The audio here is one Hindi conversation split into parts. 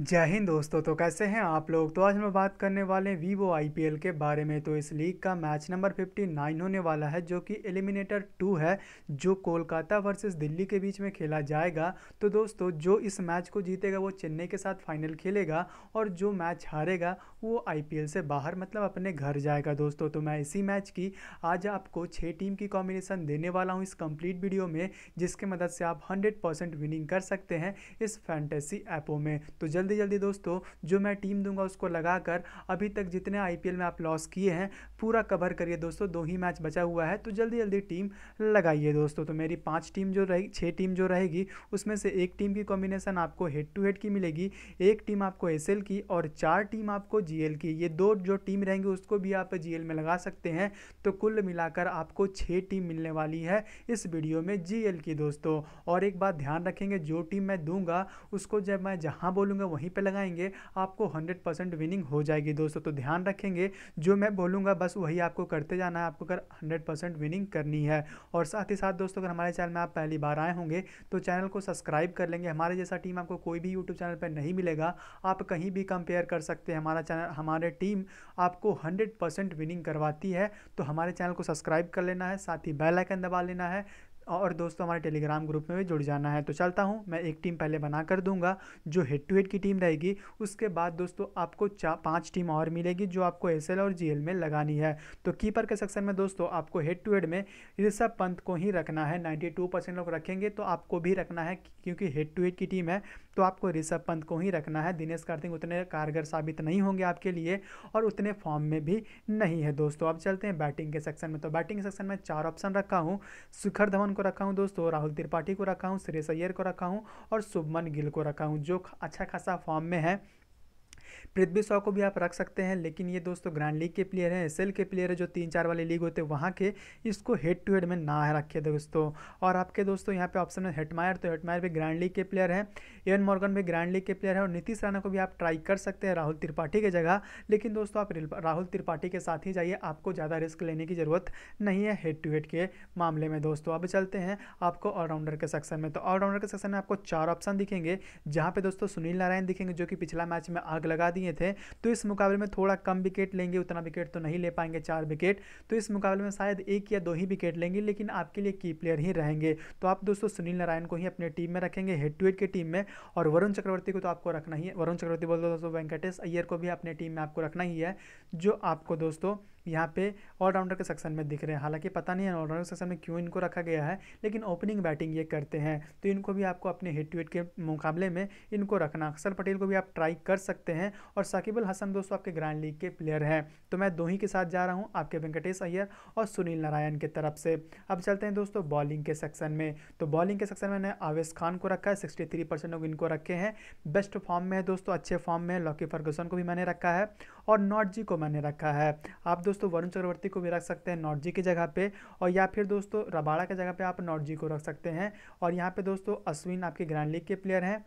जय हिंद दोस्तों तो कैसे हैं आप लोग तो आज मैं बात करने वाले हैं वीवो आई के बारे में तो इस लीग का मैच नंबर 59 होने वाला है जो कि एलिमिनेटर टू है जो कोलकाता वर्सेस दिल्ली के बीच में खेला जाएगा तो दोस्तों जो इस मैच को जीतेगा वो चेन्नई के साथ फाइनल खेलेगा और जो मैच हारेगा वो आई से बाहर मतलब अपने घर जाएगा दोस्तों तो मैं इसी मैच की आज आपको छः टीम की कॉम्बिनेशन देने वाला हूँ इस कंप्लीट वीडियो में जिसके मदद से आप हंड्रेड परसेंट विनिंग कर सकते हैं इस फैंटेसी ऐपों में तो जल्दी जल्दी दोस्तों जो मैं टीम दूंगा उसको लगाकर अभी तक जितने आई में आप लॉस किए हैं पूरा कवर करिए दोस्तों दो ही मैच बचा हुआ है तो जल्दी जल्दी टीम लगाइए दोस्तों तो मेरी पाँच टीम जो रहेगी छः टीम जो रहेगी उसमें से एक टीम की कॉम्बिनेशन आपको हेड टू हेड की मिलेगी एक टीम आपको एस की और चार टीम आपको जी जीएल की ये दो जो टीम रहेंगी उसको भी आप जीएल में लगा सकते हैं तो कुल मिलाकर आपको छः टीम मिलने वाली है इस वीडियो में जीएल की दोस्तों और एक बात ध्यान रखेंगे जो टीम मैं दूंगा उसको जब मैं जहाँ बोलूँगा वहीं पर लगाएंगे आपको हंड्रेड विनिंग हो जाएगी दोस्तों तो ध्यान रखेंगे जो मैं बोलूँगा बस वही आपको करते जाना है आपको अगर हंड्रेड विनिंग करनी है और साथ ही साथ दोस्तों अगर हमारे चैनल में आप पहली बार आए होंगे तो चैनल को सब्सक्राइब कर लेंगे हमारे जैसा टीम आपको कोई भी यूट्यूब चैनल पर नहीं मिलेगा आप कहीं भी कंपेयर कर सकते हैं हमारा चैनल हमारे टीम आपको 100 परसेंट विनिंग करवाती है तो हमारे चैनल को सब्सक्राइब कर लेना है साथ ही बेल आइकन दबा लेना है और दोस्तों हमारे टेलीग्राम ग्रुप में भी जुड़ जाना है तो चलता हूँ मैं एक टीम पहले बना कर दूंगा जो हेड टू हेड की टीम रहेगी उसके बाद दोस्तों आपको चार पाँच टीम और मिलेगी जो आपको एस और जी में लगानी है तो कीपर के सेक्शन में दोस्तों आपको हेड टू हेड में ऋषभ पंत को ही रखना है नाइन्टी लोग रखेंगे तो आपको भी रखना है क्योंकि हेड टू हेड की टीम है तो आपको ऋषभ पंत को ही रखना है दिनेश कार्तिक उतने कारगर साबित नहीं होंगे आपके लिए और उतने फॉर्म में भी नहीं है दोस्तों अब चलते हैं बैटिंग के सेक्शन में तो बैटिंग सेक्शन में चार ऑप्शन रखा हूँ शिखर धवन को रखा हूँ दोस्तों राहुल त्रिपाठी को रखा हूँ सुरेश अय्यर को रखा हूँ और शुभमन गिल को रखा हूँ जो अच्छा खासा फॉर्म में है पृथ्वी शॉ को भी आप रख सकते हैं लेकिन ये दोस्तों ग्रैंड लीग के प्लेयर हैं एस के प्लेयर है जो तीन चार वाले लीग होते हैं वहाँ के इसको हेड टू हेड में ना रखे दोस्तों और आपके दोस्तों यहाँ पे ऑप्शन है हेटमायर तो हेटमायर भी ग्रैंड लीग के प्लेयर हैं एन मॉर्गन भी ग्रैंड लीग के प्लेयर है और नीतीश राणा को भी आप ट्राई कर सकते हैं राहुल त्रिपाठी की जगह लेकिन दोस्तों आप राहुल त्रिपाठी के साथ ही जाइए आपको ज़्यादा रिस्क लेने की ज़रूरत नहीं है हेड टू हेड के मामले में दोस्तों अब चलते हैं आपको ऑलराउंडर के सेक्शन में तो ऑलराउंडर के सेक्शन में आपको चार ऑप्शन दिखेंगे जहाँ पे दोस्तों सुनील नारायण दिखेंगे जो कि पिछला मैच में आग लगा दिए थे तो इस मुकाबले में थोड़ा कम विकेट लेंगे उतना विकेट तो नहीं ले पाएंगे चार विकेट तो इस मुकाबले में शायद एक या दो ही विकेट लेंगे लेकिन आपके लिए की प्लेयर ही रहेंगे तो आप दोस्तों सुनील नारायण को ही अपने टीम में रखेंगे हेड टू हेड की टीम में और वरुण चक्रवर्ती को तो आपको रखना ही है वरुण चक्रवर्ती बोल दो दोस्तों वेंकटेश अय्यर को भी अपने टीम में आपको रखना ही है जो आपको दोस्तों यहाँ पे ऑलराउंडर के सेक्शन में दिख रहे हैं हालांकि पता नहीं है ऑलराउंडर सेक्शन में क्यों इनको रखा गया है लेकिन ओपनिंग बैटिंग ये करते हैं तो इनको भी आपको अपने हिट टू हेड के मुकाबले में इनको रखना अक्सर पटेल को भी आप ट्राई कर सकते हैं और साकिब अल हसन दोस्तों आपके ग्रैंड लीग के प्लेयर हैं तो मैं दो ही के साथ जा रहा हूँ आपके वेंकटेश अय्यर और सुनील नारायण के तरफ से अब चलते हैं दोस्तों बॉलिंग के सेक्शन में तो बॉलिंग के सेक्शन में मैंने आवेश खान को रखा है सिक्सटी थ्री परसेंट लोग इनको रखे हैं बेस्ट फॉर्म में है दोस्तों अच्छे फॉर्म में लॉकी फर्गूसन को भी मैंने रखा है और नॉट जी को मैंने रखा है आप दोस्तों वरुण चक्रवर्ती को भी रख सकते हैं नॉट जी की जगह पे और या फिर दोस्तों रबाड़ा के जगह पे आप नॉट जी को रख सकते हैं और यहाँ पे दोस्तों अश्विन आपके ग्रैंड लीग के प्लेयर हैं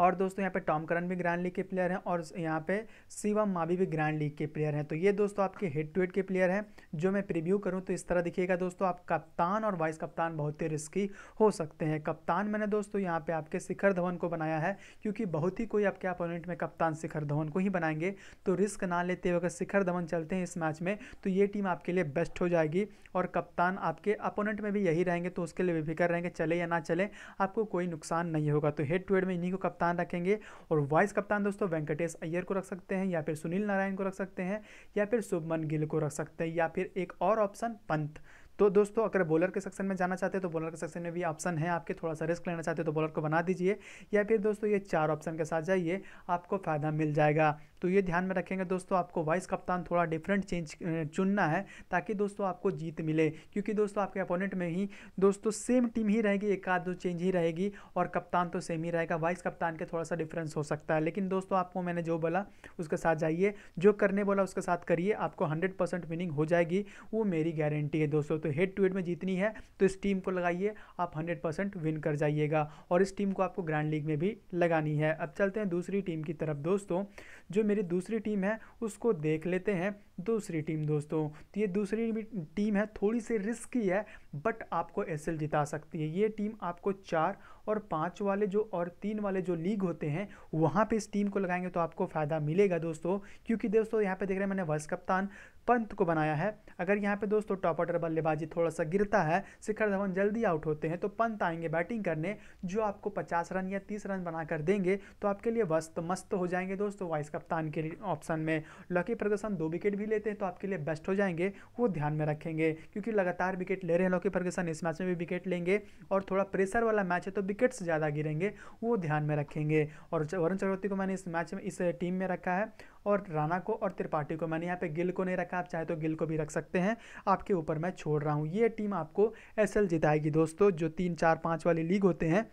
और दोस्तों यहाँ पे टॉम करन भी ग्रैंड लीग के प्लेयर हैं और यहाँ पे शिवम मावी भी ग्रैंड लीग के प्लेयर हैं तो ये दोस्तों आपके हेड टू हेड के प्लेयर हैं जो मैं प्रिव्यू करूँ तो इस तरह दिखिएगा दोस्तों आप कप्तान और वाइस कप्तान बहुत ही रिस्की हो सकते हैं कप्तान मैंने दोस्तों यहाँ पर आपके शिखर धवन को बनाया है क्योंकि बहुत ही कोई आपके अपोनेंट में कप्तान शिखर धवन को ही बनाएंगे तो रिस्क ना लेते हुए अगर शिखर धवन चलते हैं इस मैच में तो ये टीम आपके लिए बेस्ट हो जाएगी और कप्तान आपके अपोनेंट में भी यही रहेंगे तो उसके लिए बेफिक्र रहेंगे चले या ना चले आपको कोई नुकसान नहीं होगा तो हेड टू हेड में इन्हीं को कप्तान कप्तान रखेंगे और वाइस कप्तान दोस्तों वेंकटेश अय्यर को रख सकते हैं या फिर सुनील नारायण को रख सकते हैं या फिर शुभमन गिल को रख सकते हैं या फिर एक और ऑप्शन पंत तो दोस्तों अगर बॉलर के सेक्शन में जाना चाहते हैं तो बॉलर के सेक्शन में भी ऑप्शन है आपके थोड़ा सा रिस्क लेना चाहते हैं तो बॉलर को बना दीजिए या फिर दोस्तों ये चार ऑप्शन के साथ जाइए आपको फ़ायदा मिल जाएगा तो ये ध्यान में रखेंगे दोस्तों आपको वाइस कप्तान थोड़ा डिफरेंट चेंज चुनना है ताकि दोस्तों आपको जीत मिले क्योंकि दोस्तों आपके अपोनेंट में ही दोस्तों सेम टीम ही रहेगी एक आध दो चेंज ही रहेगी और कप्तान तो सेम ही रहेगा वाइस कप्तान के थोड़ा सा डिफरेंस हो सकता है लेकिन दोस्तों आपको मैंने जो बोला उसके साथ जाइए जो करने बोला उसके साथ करिए आपको हंड्रेड परसेंट विनिंग हो जाएगी वो मेरी गारंटी है दोस्तों तो हेड टू हेड में जीतनी है तो इस टीम को लगाइए आप हंड्रेड परसेंट विन कर जाइएगा और इस टीम को आपको ग्रैंड लीग में भी लगानी है अब चलते हैं दूसरी टीम की तरफ दोस्तों जो मेरी दूसरी टीम है उसको देख लेते हैं दूसरी टीम दोस्तों तो ये दूसरी टीम है थोड़ी सी रिस्की है बट आपको एस जिता सकती है ये टीम आपको चार और पाँच वाले जो और तीन वाले जो लीग होते हैं वहाँ पे इस टीम को लगाएंगे तो आपको फ़ायदा मिलेगा दोस्तों क्योंकि दोस्तों यहाँ पे देख रहे हैं मैंने वाइस कप्तान पंत को बनाया है अगर यहाँ पे दोस्तों टॉप ऑर्डर बल्लेबाजी थोड़ा सा गिरता है शिखर धवन जल्दी आउट होते हैं तो पंत आएंगे बैटिंग करने जो आपको पचास रन या तीस रन बनाकर देंगे तो आपके लिए वस्त मस्त हो जाएंगे दोस्तों वाइस कप्तान के ऑप्शन में लकी प्रदर्शन दो विकेट भी भी लेते हैं तो आपके लिए बेस्ट हो जाएंगे वो ध्यान में रखेंगे क्योंकि लगातार विकेट ले रहे हैं लौकी फर्गसन इस मैच में भी विकेट लेंगे और थोड़ा प्रेशर वाला मैच है तो विकेट्स ज़्यादा गिरेंगे वो ध्यान में रखेंगे और वरुण चक्रवर्ती को मैंने इस मैच में इस टीम में रखा है और राणा को और त्रिपाठी को मैंने यहाँ पे गिल को नहीं रखा आप चाहे तो गिल को भी रख सकते हैं आपके ऊपर मैं छोड़ रहा हूँ ये टीम आपको एसएल जिताएगी दोस्तों जो तीन चार पाँच वाली लीग होते हैं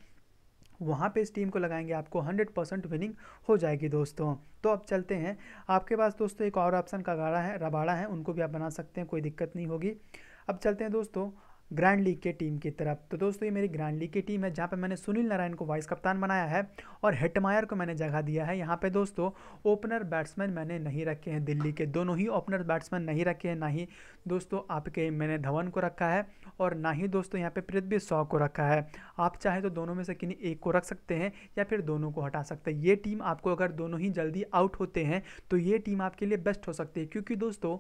वहाँ पे इस टीम को लगाएंगे आपको 100 परसेंट विनिंग हो जाएगी दोस्तों तो अब चलते हैं आपके पास दोस्तों एक और ऑप्शन का गाड़ा है रबाड़ा है उनको भी आप बना सकते हैं कोई दिक्कत नहीं होगी अब चलते हैं दोस्तों ग्रैंड लीग के टीम की तरफ तो दोस्तों ये मेरी ग्रैंड लीग की टीम है जहाँ पे मैंने सुनील नारायण को वाइस कप्तान बनाया है और हेटमायर को मैंने जगह दिया है यहाँ पे दोस्तों ओपनर बैट्समैन मैंने नहीं रखे हैं दिल्ली के दोनों ही ओपनर बैट्समैन नहीं रखे हैं ना ही दोस्तों आपके मैंने धवन को रखा है और ना ही दोस्तों यहाँ पर पृथ्वी सौ को रखा है आप चाहे तो दोनों में से किन्हीं एक को रख सकते हैं या फिर दोनों को हटा सकते हैं ये टीम आपको अगर दोनों ही जल्दी आउट होते हैं तो ये टीम आपके लिए बेस्ट हो सकती है क्योंकि दोस्तों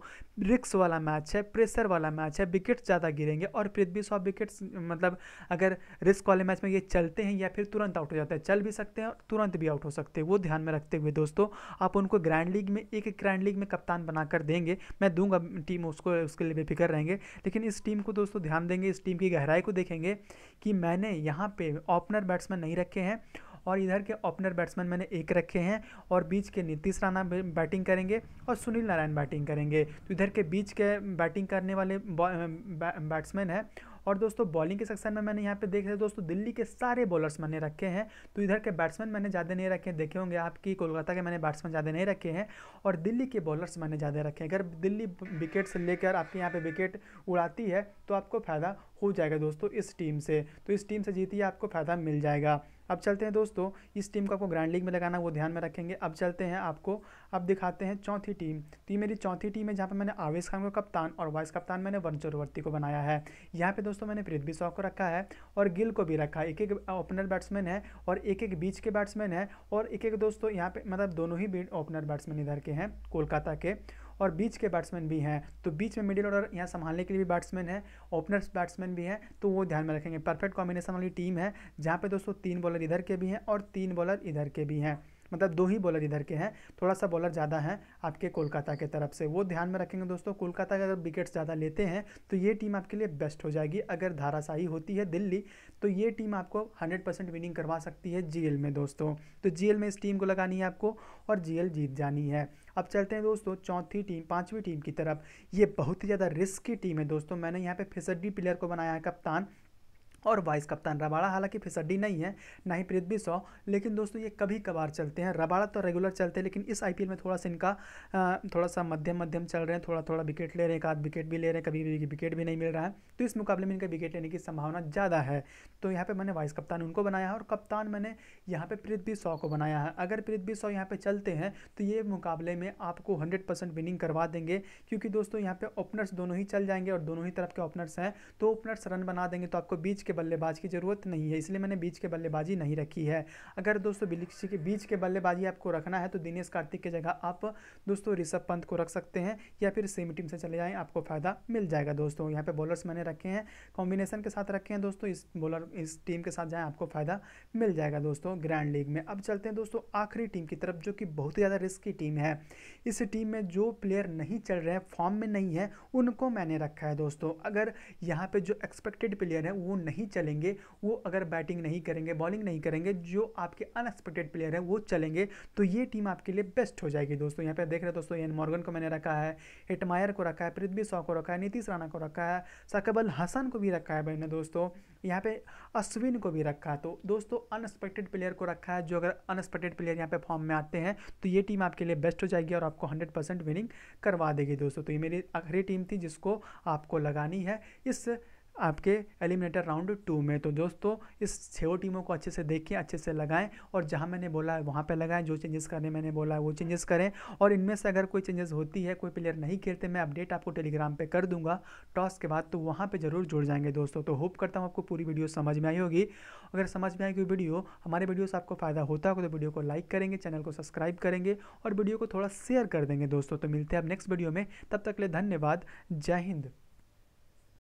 रिक्स वाला मैच है प्रेशर वाला मैच है विकेट ज़्यादा गिरेंगे और पृथ्वी सौ विकेट्स मतलब अगर रिस्क वाले मैच में ये चलते हैं या फिर तुरंत आउट हो जाते हैं चल भी सकते हैं और तुरंत भी आउट हो सकते हैं वो ध्यान में रखते हुए दोस्तों आप उनको ग्रैंड लीग में एक ग्रैंड लीग में कप्तान बनाकर देंगे मैं दूंगा टीम उसको उसके लिए बेफिक्र रहेंगे लेकिन इस टीम को दोस्तों ध्यान देंगे इस टीम की गहराई को देखेंगे कि मैंने यहाँ पे ओपनर बैट्समैन नहीं रखे हैं और इधर के ओपनर बैट्समैन मैंने एक रखे हैं और बीच के नीतीश राणा बैटिंग करेंगे और सुनील नारायण बैटिंग करेंगे तो इधर के बीच के बैटिंग करने वाले बैट्समैन हैं और दोस्तों बॉलिंग के सेक्शन में मैंने यहाँ पे देख रहे दोस्तों दिल्ली के सारे बॉलर्स मैंने रखे हैं तो इधर के बैट्समैन मैंने ज़्यादा नहीं रखे देखे होंगे आपकी कोलकाता के मैंने बैट्समैन ज़्यादा नहीं रखे हैं और दिल्ली के बॉलर्स मैंने ज़्यादा रखे हैं अगर दिल्ली विकेट से लेकर आपके यहाँ पर विकेट उड़ाती है तो आपको फ़ायदा हो जाएगा दोस्तों इस टीम से तो इस टीम से जीती आपको फ़ायदा मिल जाएगा अब चलते हैं दोस्तों इस टीम को आपको ग्रैंड लीग में लगाना वो ध्यान में रखेंगे अब चलते हैं आपको अब दिखाते हैं चौथी टीम तो ये मेरी चौथी टीम है जहाँ पर मैंने आवेश खान को कप्तान और वाइस कप्तान मैंने वरुण चौरवर्ती को बनाया है यहाँ पे दोस्तों मैंने पृथ्वी शॉ को रखा है और गिल को भी रखा है एक एक ओपनर बैट्समैन है और एक एक बीच के बैट्समैन है और एक एक दोस्तों यहाँ पे मतलब दोनों ही ओपनर बैट्समैन इधर के हैं कोलकाता के और बीच के बैट्समैन भी हैं तो बीच में मिडिल ऑर्डर यहाँ संभालने के लिए भी बैट्समैन है ओपनर्स बैट्समैन भी हैं तो वो ध्यान में रखेंगे परफेक्ट कॉम्बिनेशन वाली टीम है जहाँ पर दोस्तों तीन बॉलर इधर के भी हैं और तीन बॉलर इधर के भी हैं मतलब दो ही बॉलर इधर के हैं थोड़ा सा बॉलर ज़्यादा है आपके कोलकाता के तरफ से वो ध्यान में रखेंगे दोस्तों कोलकाता अगर विकेट्स ज़्यादा लेते हैं तो ये टीम आपके लिए बेस्ट हो जाएगी अगर धाराशाही होती है दिल्ली तो ये टीम आपको हंड्रेड विनिंग करवा सकती है जी में दोस्तों तो जी में इस टीम को लगानी है आपको और जी जीत जानी है अब चलते हैं दोस्तों चौथी टीम पाँचवीं टीम की तरफ ये बहुत ही ज़्यादा रिस्की टीम है दोस्तों मैंने यहाँ पर फिसड्डी प्लेयर को बनाया है कप्तान और वाइस कप्तान रबाड़ा हालांकि फिसड्डी नहीं है ना ही पृथ्वी शॉ लेकिन दोस्तों ये कभी कभार चलते हैं रबाड़ा तो रेगुलर चलते हैं लेकिन इस आईपीएल में थोड़ा सा इनका थोड़ा सा मध्यम मध्यम चल रहे हैं थोड़ा थोड़ा विकेट ले रहे हैं एक आध विकेट भी ले रहे हैं कभी भी विकेट भी नहीं मिल रहा है तो इस मुकाबले में इनका विकेट लेने की संभावना ज़्यादा है तो यहाँ पर मैंने वाइस कप्तान उनको बनाया है और कप्तान मैंने यहाँ पर पृथ्वी शॉ को बनाया है अगर पृथ्वी शॉ यहाँ पर चलते हैं तो ये मुकाबले में आपको हंड्रेड विनिंग करवा देंगे क्योंकि दोस्तों यहाँ पर ओपनर्स दोनों ही चल जाएंगे और दोनों ही तरफ के ओपनर्स हैं तो ओपनर्स रन बना देंगे तो आपको बीच के के बल्लेबाज की ज़रूरत नहीं है इसलिए मैंने बीच के बल्लेबाजी नहीं रखी है अगर दोस्तों बीच के बीच के बल्लेबाजी आपको रखना है तो दिनेश कार्तिक की जगह आप दोस्तों ऋषभ पंत को रख सकते हैं या फिर सेम टीम से चले जाएँ आपको फ़ायदा मिल जाएगा दोस्तों यहाँ पर बॉलर्स मैंने रखे हैं कॉम्बिनेशन के साथ रखे हैं दोस्तों इस बॉलर इस टीम के साथ जाएँ आपको फ़ायदा मिल जाएगा दोस्तों ग्रैंड लीग में अब चलते हैं दोस्तों आखिरी टीम की तरफ जो कि बहुत ही ज़्यादा रिस्क की टीम है इस टीम में जो प्लेयर नहीं चल रहे हैं फॉर्म में नहीं है उनको मैंने रखा है दोस्तों अगर यहाँ पे जो एक्सपेक्टेड प्लेयर है वो नहीं नहीं चलेंगे वो अगर बैटिंग नहीं करेंगे बॉलिंग नहीं करेंगे जो आपके अनएक्सपेक्टेड प्लेयर है वो चलेंगे तो ये टीम आपके लिए बेस्ट हो जाएगी दोस्तों यहाँ पे देख रहे हैं दोस्तों एन मॉर्गन को मैंने रखा है हिटमायर को रखा है पृथ्वी शॉ को रखा है नीतीश राणा को रखा है सकबल हसन को भी रखा है मैंने दोस्तों यहाँ पे अश्विन को भी रखा तो दोस्तों अनएक्सपेक्टेड प्लेयर को रखा है जो अगर अनएक्सपेक्टेड प्लेयर यहाँ पे फॉर्म में आते हैं तो ये टीम आपके लिए बेस्ट हो जाएगी और आपको 100 परसेंट विनिंग करवा देगी दोस्तों तो ये मेरी आखिरी टीम थी जिसको आपको लगानी है इस आपके एलिमिनेटर राउंड टू में तो दोस्तों इस छः टीमों को अच्छे से देखें अच्छे से लगाएं और जहां मैंने बोला है वहां पे लगाएं जो चेंजेस करने मैंने बोला है वो चेंजेस करें और इनमें से अगर कोई चेंजेस होती है कोई प्लेयर नहीं खेलते मैं अपडेट आपको टेलीग्राम पे कर दूंगा टॉस के बाद तो वहाँ पर जरूर जुड़ जाएंगे दोस्तों तो होप करता हूँ आपको पूरी वीडियो समझ में आई होगी अगर समझ में आएगी वीडियो हमारे वीडियो से आपको फ़ायदा होता होगा तो वीडियो को लाइक करेंगे चैनल को सब्सक्राइब करेंगे और वीडियो को थोड़ा शेयर कर देंगे दोस्तों तो मिलते हैं अब नेक्स्ट वीडियो में तब तक ले धन्यवाद जय हिंद